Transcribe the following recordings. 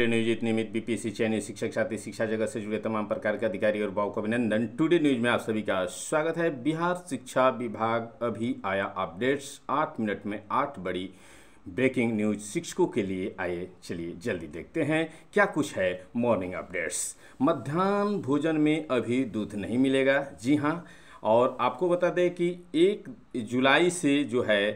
news निमित्त BPSC चयनित शिक्षक साथी शिक्षा जगत से जुड़े तमाम प्रकार के अधिकारी और भाव को अभिनंदन टुडे न्यूज में आप सभी का स्वागत है बिहार शिक्षा विभाग अभी आया अपडेट्स आठ मिनट में आठ बड़ी ब्रेकिंग न्यूज शिक्षकों के लिए आए चलिए जल्दी देखते हैं क्या कुछ है मॉर्निंग अपडेट्स मध्यान्ह भोजन में अभी दूध नहीं मिलेगा जी हाँ और आपको बता दें कि एक जुलाई से जो है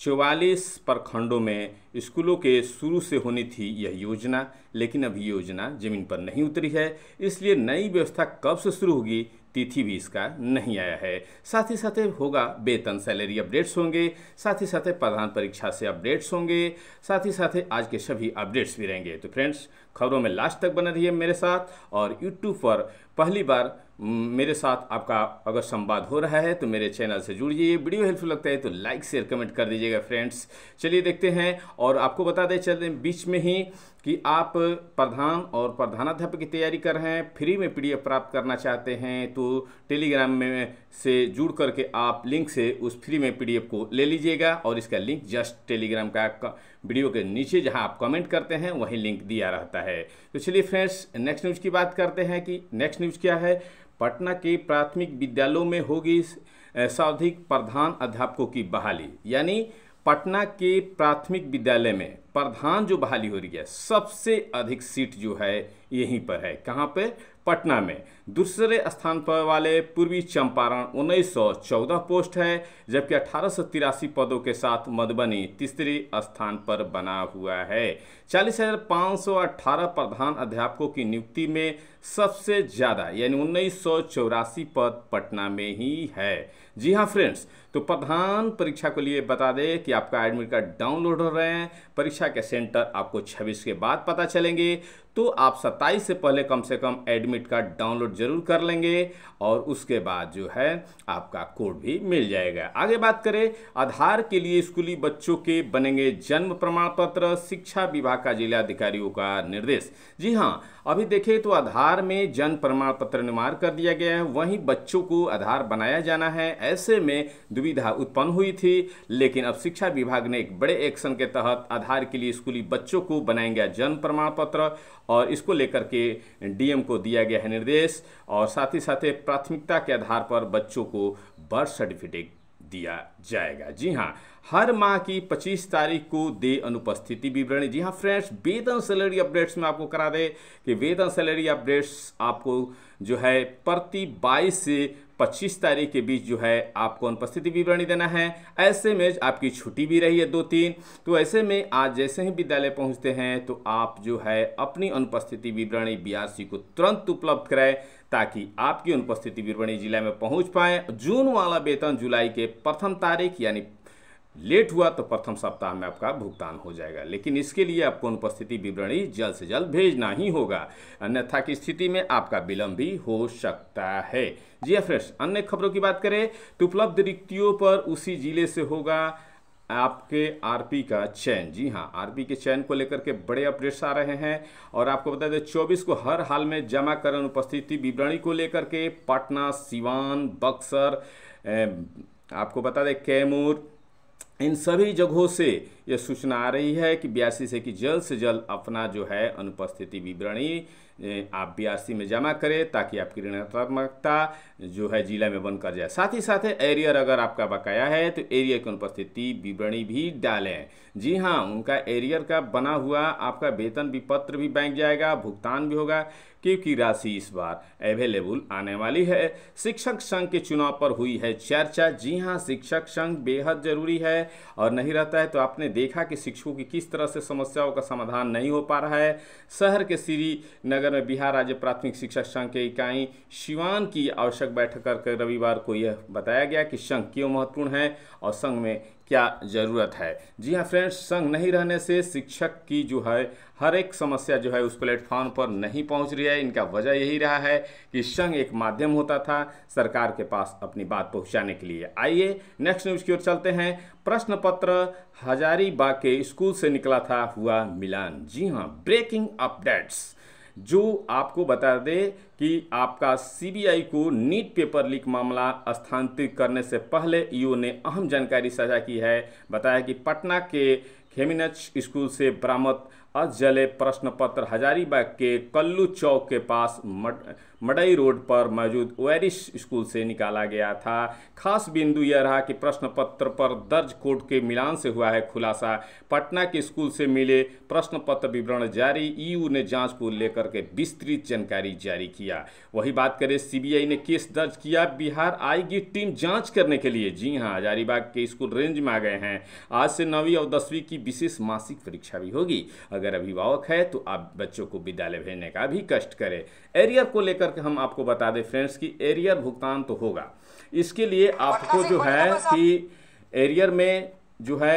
चौवालीस प्रखंडों में स्कूलों के शुरू से होनी थी यह योजना लेकिन अभी योजना जमीन पर नहीं उतरी है इसलिए नई व्यवस्था कब से शुरू होगी तिथि भी इसका नहीं आया है साथ ही साथ होगा वेतन सैलरी अपडेट्स होंगे साथ ही साथ प्रधान परीक्षा से अपडेट्स होंगे साथ ही साथ आज के सभी अपडेट्स भी रहेंगे तो फ्रेंड्स खबरों में लास्ट तक बना रहिए मेरे साथ और यूट्यूब पर पहली बार मेरे साथ आपका अगर संवाद हो रहा है तो मेरे चैनल से जुड़िए वीडियो हेल्पफुल लगता है तो लाइक शेयर कमेंट कर दीजिएगा फ्रेंड्स चलिए देखते हैं और आपको बता दें चल बीच में ही कि आप प्रधान और प्रधानाध्यापक की तैयारी कर रहे हैं फ्री में पीडीएफ प्राप्त करना चाहते हैं तो टेलीग्राम में से जुड़ करके आप लिंक से उस फ्री में पीडीएफ को ले लीजिएगा और इसका लिंक जस्ट टेलीग्राम का वीडियो के नीचे जहां आप कमेंट करते हैं वहीं लिंक दिया रहता है तो चलिए फ्रेंड्स नेक्स्ट न्यूज़ की बात करते हैं कि नेक्स्ट न्यूज़ क्या है पटना के प्राथमिक विद्यालयों में होगी सर्वाधिक प्रधान अध्यापकों की बहाली यानी पटना के प्राथमिक विद्यालय में प्रधान जो बहाली हो रही है सबसे अधिक सीट जो है यहीं पर है कहाँ पे पटना में दूसरे स्थान पर वाले पूर्वी चंपारण 1914 पोस्ट है जबकि अठारह पदों के साथ मधुबनी तीसरे स्थान पर बना हुआ है चालीस प्रधान अध्यापकों की नियुक्ति में सबसे ज़्यादा यानी उन्नीस पद पटना में ही है जी हाँ फ्रेंड्स तो प्रधान परीक्षा को लिए बता दें कि आपका एडमिट कार्ड डाउनलोड हो रहे हैं परीक्षा परीक्षा के सेंटर आपको 26 के बाद पता चलेंगे तो आप 27 से पहले कम से कम एडमिट कार्ड डाउनलोड जरूर कर लेंगे और उसके बाद जो है आपका कोड भी मिल जाएगा आगे बात करें आधार के लिए स्कूली बच्चों के बनेंगे जन्म प्रमाण पत्र शिक्षा विभाग का जिला अधिकारियों का निर्देश जी हाँ अभी देखें तो आधार में जन्म प्रमाण पत्र निर्माण कर दिया गया है वहीं बच्चों को आधार बनाया जाना है ऐसे में दुविधा उत्पन्न हुई थी लेकिन अब शिक्षा विभाग ने एक बड़े एक्शन के तहत आधार के लिए स्कूली बच्चों को बनाएंगे जन्म प्रमाण पत्र और इसको लेकर के डीएम को दिया गया है निर्देश और साथ ही साथ प्राथमिकता के आधार पर बच्चों को बर्थ सर्टिफिकेट दिया जाएगा जी हाँ हर माह की 25 तारीख को दे अनुपस्थिति विवरण जी हाँ फ्रेंड्स वेतन सैलरी अपडेट्स में आपको करा दे कि वेतन सैलरी अपडेट्स आपको जो है प्रति 22 से 25 तारीख के बीच जो है आपको अनुपस्थिति विवरणी देना है ऐसे में आपकी छुट्टी भी रही है दो तीन तो ऐसे में आज जैसे ही विद्यालय पहुंचते हैं तो आप जो है अपनी अनुपस्थिति विवरणी बी को तुरंत उपलब्ध कराए ताकि आपकी अनुपस्थिति विवरणी जिला में पहुंच पाए जून वाला वेतन जुलाई के प्रथम तारीख यानी लेट हुआ तो प्रथम सप्ताह में आपका भुगतान हो जाएगा लेकिन इसके लिए आपको अनुपस्थिति विवरणी जल्द से जल्द भेजना ही होगा अन्यथा की स्थिति में आपका विलंब भी हो सकता है जी हाँ, फ्रेंड्स अन्य खबरों की बात करें तो उपलब्ध रिक्तियों पर उसी जिले से होगा आपके आरपी का चयन जी हाँ आरपी के चयन को लेकर के बड़े अपडेट्स आ रहे हैं और आपको बता दें चौबीस को हर हाल में जमा कर अनुपस्थिति विवरणी को लेकर के पटना सिवान बक्सर आपको बता दें कैमूर इन सभी जगहों से यह सूचना आ रही है कि बयासी से कि जल्द से जल्द अपना जो है अनुपस्थिति विवरणी आप बयासी में जमा करें ताकि आपकी ऋणात्मकता जो है जिला में बंद कर जाए साथ ही साथ एरियर अगर आपका बकाया है तो एरियर की अनुपस्थिति विवरणी भी डालें जी हाँ उनका एरियर का बना हुआ आपका वेतन विपत्र भी बैंक जाएगा भुगतान भी होगा क्योंकि राशि इस बार अवेलेबल आने वाली है शिक्षक संघ के चुनाव पर हुई है चर्चा जी हाँ शिक्षक संघ बेहद जरूरी है और नहीं रहता है तो आपने देखा कि शिक्षकों की किस तरह से समस्याओं का समाधान नहीं हो पा रहा है शहर के श्री नगर में बिहार राज्य प्राथमिक शिक्षक संघ के इकाई शिवान की आवश्यक बैठक करके रविवार को यह बताया गया कि संघ क्यों महत्वपूर्ण है और संघ में क्या ज़रूरत है जी हाँ फ्रेंड्स संग नहीं रहने से शिक्षक की जो है हर एक समस्या जो है उस प्लेटफॉर्म पर नहीं पहुंच रही है इनका वजह यही रहा है कि संघ एक माध्यम होता था सरकार के पास अपनी बात पहुंचाने के लिए आइए नेक्स्ट न्यूज़ की ओर चलते हैं प्रश्न पत्र हजारीबाग के स्कूल से निकला था हुआ मिलान जी हाँ ब्रेकिंग अपडेट्स जो आपको बता दे कि आपका सीबीआई को नीट पेपर लीक मामला स्थानांतरित करने से पहले ईओ ने अहम जानकारी साझा की है बताया कि पटना के खेमिनच स्कूल से बरामद अजले प्रश्न पत्र हजारीबाग के कल्लू चौक के पास मट मडई रोड पर मौजूद ओरिश स्कूल से निकाला गया था खास बिंदु यह रहा कि प्रश्न पत्र पर दर्ज कोर्ट के मिलान से हुआ है खुलासा पटना के स्कूल से मिले प्रश्न पत्र विवरण जारी ईयू ने जांच को लेकर के विस्तृत जानकारी जारी किया वही बात करें सीबीआई ने केस दर्ज किया बिहार आएगी टीम जाँच करने के लिए जी हाँ हजारीबाग के स्कूल रेंज में आ गए हैं आज से नौवीं और दसवीं की विशेष मासिक परीक्षा भी होगी अगर अभिभावक है तो आप बच्चों को विद्यालय भेजने का भी कष्ट करें एरियर को लेकर करके हम आपको बता दें फ्रेंड्स कि एरियर भुगतान तो होगा इसके लिए आपको जो है कि एरियर में जो है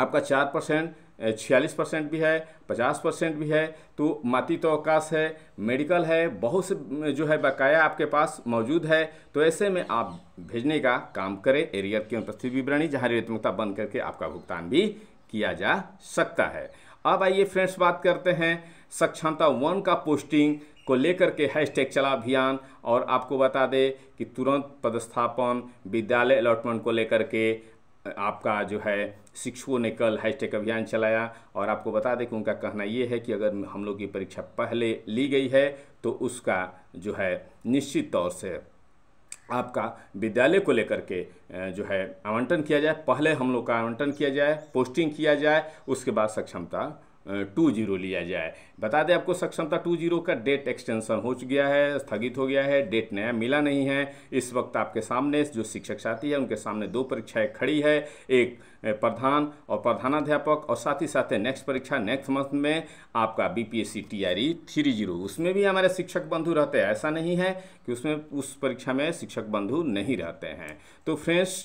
आपका चार परसेंट छियालीस परसेंट भी है पचास परसेंट भी है तो माती तो अवकाश है मेडिकल है बहुत से जो है बकाया आपके पास मौजूद है तो ऐसे में आप भेजने का काम करें एरियर की उपस्थित विवरणी जहाँ रेतमुक्ता बंद करके आपका भुगतान भी किया जा सकता है अब आइए फ्रेंड्स बात करते हैं सक्षमता वन का पोस्टिंग को लेकर के हैशटैग चला अभियान और आपको बता दें कि तुरंत पदस्थापन विद्यालय अलॉटमेंट को लेकर के आपका जो है शिक्षकों ने कल हैशटैग अभियान चलाया और आपको बता दें कि उनका कहना ये है कि अगर हम लोग की परीक्षा पहले ली गई है तो उसका जो है निश्चित तौर से आपका विद्यालय को लेकर के जो है आवंटन किया जाए पहले हम लोग का आवंटन किया जाए पोस्टिंग किया जाए उसके बाद सक्षमता टू जीरो लिया जाए बता दें आपको सक्षमता टू जीरो का डेट एक्सटेंशन हो गया है स्थगित हो गया है डेट नया मिला नहीं है इस वक्त आपके सामने जो शिक्षक साथी है उनके सामने दो परीक्षाएं खड़ी है एक प्रधान और प्रधानाध्यापक और साथ ही साथ नेक्स्ट परीक्षा नेक्स्ट मंथ में आपका B P S C T R E three zero उसमें भी हमारे शिक्षक बंधु रहते हैं ऐसा नहीं है कि उसमें उस परीक्षा में शिक्षक बंधु नहीं रहते हैं तो फ्रेंड्स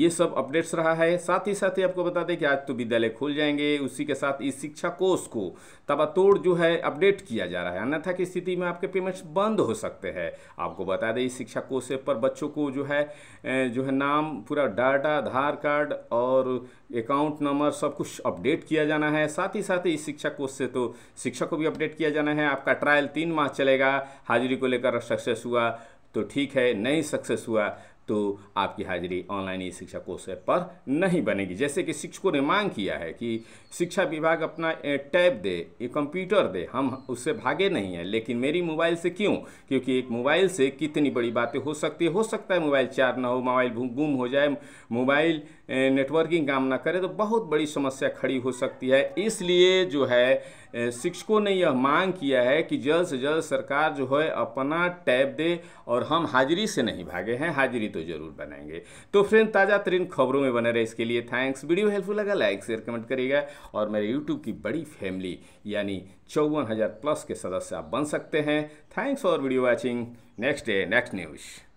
ये सब अपडेट्स रहा है साथ ही साथ ही आपको बता दें कि आज तो विद्यालय खुल जाएंगे उसी के साथ इस शिक्षा कोर्स को तबातोड़ जो है अपडेट किया जा रहा है अन्यथा की स्थिति में आपके पेमेंट्स बंद हो सकते हैं आपको बता दें इस शिक्षा कोर्स पर बच्चों को जो है जो है नाम पूरा डाटा आधार कार्ड और अकाउंट नंबर सब कुछ अपडेट किया जाना है साथ ही साथ ही इस शिक्षा कोर्स से तो शिक्षा को भी अपडेट किया जाना है आपका ट्रायल तीन माह चलेगा हाजिरी को लेकर सक्सेस हुआ तो ठीक है नहीं सक्सेस हुआ तो आपकी हाजिरी ऑनलाइन ई शिक्षा कोर्स ऐप पर नहीं बनेगी जैसे कि शिक्षकों ने मांग किया है कि शिक्षा विभाग अपना टैब दे ये कंप्यूटर दे हम उससे भागे नहीं हैं लेकिन मेरी मोबाइल से क्यों क्योंकि एक मोबाइल से कितनी बड़ी बातें हो सकती है हो सकता है मोबाइल चार्ज ना हो मोबाइल गुम हो जाए मोबाइल नेटवर्किंग काम ना करे तो बहुत बड़ी समस्या खड़ी हो सकती है इसलिए जो है शिक्षकों ने यह मांग किया है कि जल्द से जल्द सरकार जो है अपना टैब दे और हम हाजिरी से नहीं भागे हैं हाजिरी तो जरूर बनाएंगे तो फ्रेंड ताज़ा तरीन खबरों में बने रहे इसके लिए थैंक्स वीडियो हेल्पफुल लगा लाइक शेयर कमेंट करिएगा और मेरे यूट्यूब की बड़ी फैमिली यानी चौवन हज़ार प्लस के सदस्य आप बन सकते हैं thanks for video watching next day next news